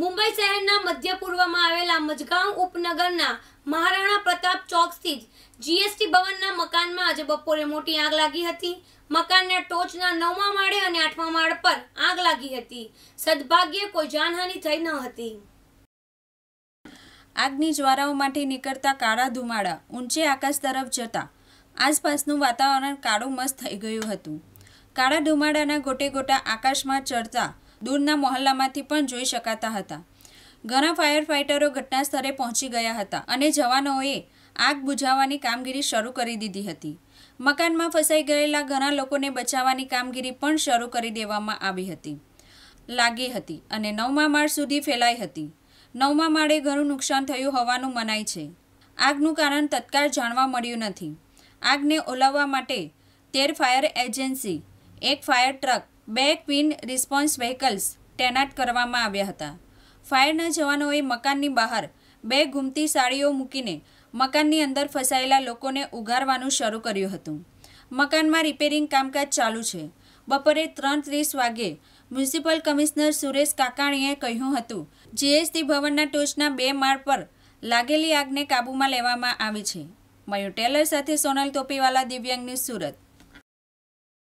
મુંબઈ શહેરના મધ્ય પૂર્વમાં આવેલા મજગાંવ ઉપનગરના મહારાણા પ્રતાપ ચોકથી જ જીએસટી ભવનના મકાનમાં આજે બપોરે મોટી આગ લાગી હતી મકાનના ટોચના નવમા માળે અને આઠમા માળ પર આગ લાગી હતી સદભાગ્યે કોઈ જાનહાનિ થઈ ન હતી આગની જ્વારાઓમાંથી નીકળતા કાળા ધુમાડા ઊંચે આકાશ તરફ જતા આસપાસનું વાતાવરણ કાળું મસ્ત થઈ ગયું હતું કાળા ધુમાડાના ગોટે ગોટા આકાશમાં ચડતા દૂરના મોહલ્લામાંથી પણ જોઈ શકાતા હતા ઘણા ફાયર ફાઇટરો ઘટના સ્થળે પહોંચી ગયા હતા અને જવાનોએ આગ બુઝાવવાની કામગીરી શરૂ કરી દીધી હતી મકાનમાં ફસાઈ ગયેલા ઘણા લોકોને બચાવવાની કામગીરી પણ શરૂ કરી દેવામાં આવી હતી લાગી હતી અને નવમા માળ સુધી ફેલાઈ હતી નવમા માળે ઘણું નુકસાન થયું હોવાનું મનાય છે આગનું કારણ તત્કાળ જાણવા મળ્યું નથી આગને ઓલાવવા માટે તેર ફાયર એજન્સી એક ફાયર ટ્રક બે ક્વિન રિસ્પોન્સ વ્હીકલ્સ તૈનાત કરવામાં આવ્યા હતા ફાયરના જવાનોએ મકાનની બહાર બે ગુમતી સાડીઓ મૂકીને મકાનની અંદર ફસાયેલા લોકોને ઉગારવાનું શરૂ કર્યું હતું મકાનમાં રિપેરિંગ કામકાજ ચાલુ છે બપોરે ત્રણ ત્રીસ વાગે મ્યુનિસિપલ કમિશનર સુરેશ કાકાણીએ કહ્યું હતું જીએસટી ભવનના ટોચના બે માળ પર લાગેલી આગને કાબૂમાં લેવામાં આવી છે મયુર ટેલર સાથે સોનલ તોપીવાલા દિવ્યાંગની સુરત